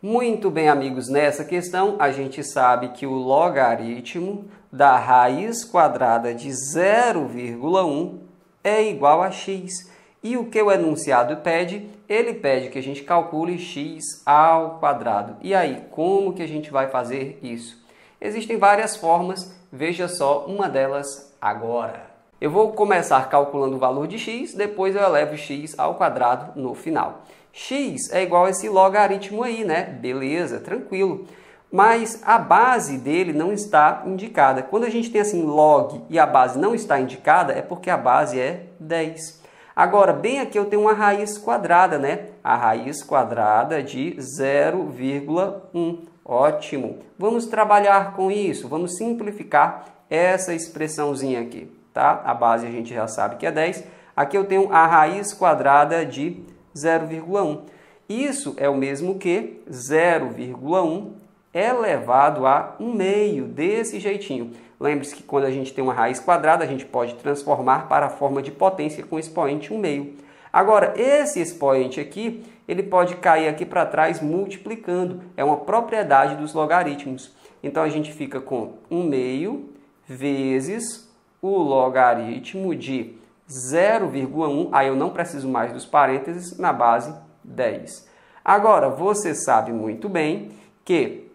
Muito bem, amigos, nessa questão a gente sabe que o logaritmo da raiz quadrada de 0,1 é igual a x. E o que o enunciado pede? Ele pede que a gente calcule x ao quadrado. E aí, como que a gente vai fazer isso? Existem várias formas, veja só uma delas agora. Eu vou começar calculando o valor de x, depois eu elevo x ao quadrado no final x é igual a esse logaritmo aí, né? Beleza, tranquilo. Mas a base dele não está indicada. Quando a gente tem assim log e a base não está indicada, é porque a base é 10. Agora, bem aqui eu tenho uma raiz quadrada, né? A raiz quadrada de 0,1. Ótimo. Vamos trabalhar com isso, vamos simplificar essa expressãozinha aqui, tá? A base a gente já sabe que é 10. Aqui eu tenho a raiz quadrada de 0,1. Isso é o mesmo que 0,1 elevado a 1 meio, desse jeitinho. Lembre-se que quando a gente tem uma raiz quadrada, a gente pode transformar para a forma de potência com expoente 1 meio. Agora, esse expoente aqui, ele pode cair aqui para trás multiplicando. É uma propriedade dos logaritmos. Então, a gente fica com 1 meio vezes o logaritmo de 0,1, aí eu não preciso mais dos parênteses, na base 10. Agora, você sabe muito bem que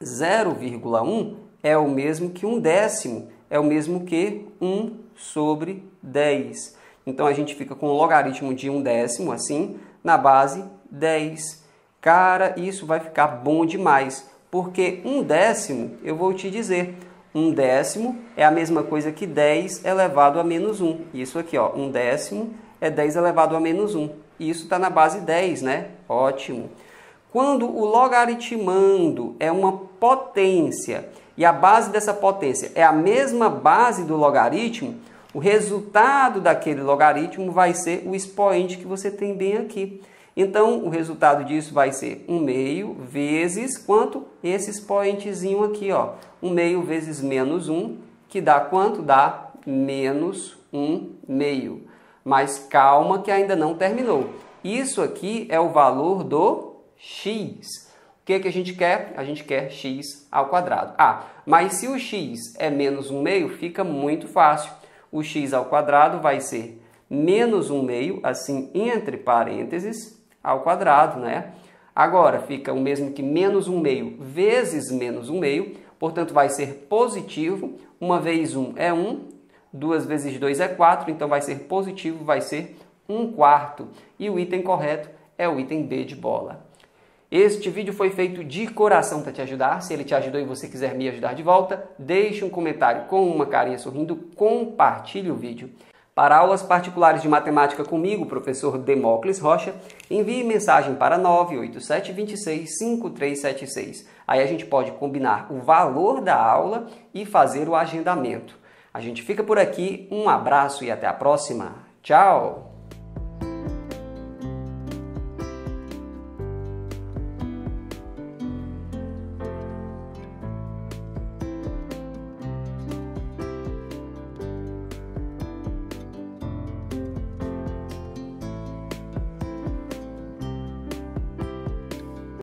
0,1 é o mesmo que um décimo, é o mesmo que 1 sobre 10. Então, a gente fica com o logaritmo de um décimo, assim, na base 10. Cara, isso vai ficar bom demais, porque um décimo, eu vou te dizer, um décimo é a mesma coisa que 10 elevado a menos 1. Isso aqui, ó, um décimo é 10 elevado a menos 1. Isso está na base 10, né? Ótimo. Quando o logaritmando é uma potência e a base dessa potência é a mesma base do logaritmo, o resultado daquele logaritmo vai ser o expoente que você tem bem aqui. Então, o resultado disso vai ser 1 meio vezes quanto? Esse expoentezinho aqui, ó. 1 meio vezes menos 1, que dá quanto? Dá menos 1 meio. Mas calma que ainda não terminou. Isso aqui é o valor do x. O que, que a gente quer? A gente quer x ao quadrado. Ah, mas se o x é menos 1 meio, fica muito fácil. O x ao quadrado vai ser menos 1 meio, assim entre parênteses, ao quadrado, né? Agora fica o mesmo que menos 1 meio vezes menos 1 meio, portanto vai ser positivo. Uma vez 1 é 1, 2 vezes 2 é 4, então vai ser positivo, vai ser 1 quarto. E o item correto é o item B de bola. Este vídeo foi feito de coração para te ajudar. Se ele te ajudou e você quiser me ajudar de volta, deixe um comentário com uma carinha sorrindo, compartilhe o vídeo. Para aulas particulares de matemática comigo, professor Demócles Rocha, envie mensagem para 987265376. Aí a gente pode combinar o valor da aula e fazer o agendamento. A gente fica por aqui, um abraço e até a próxima. Tchau!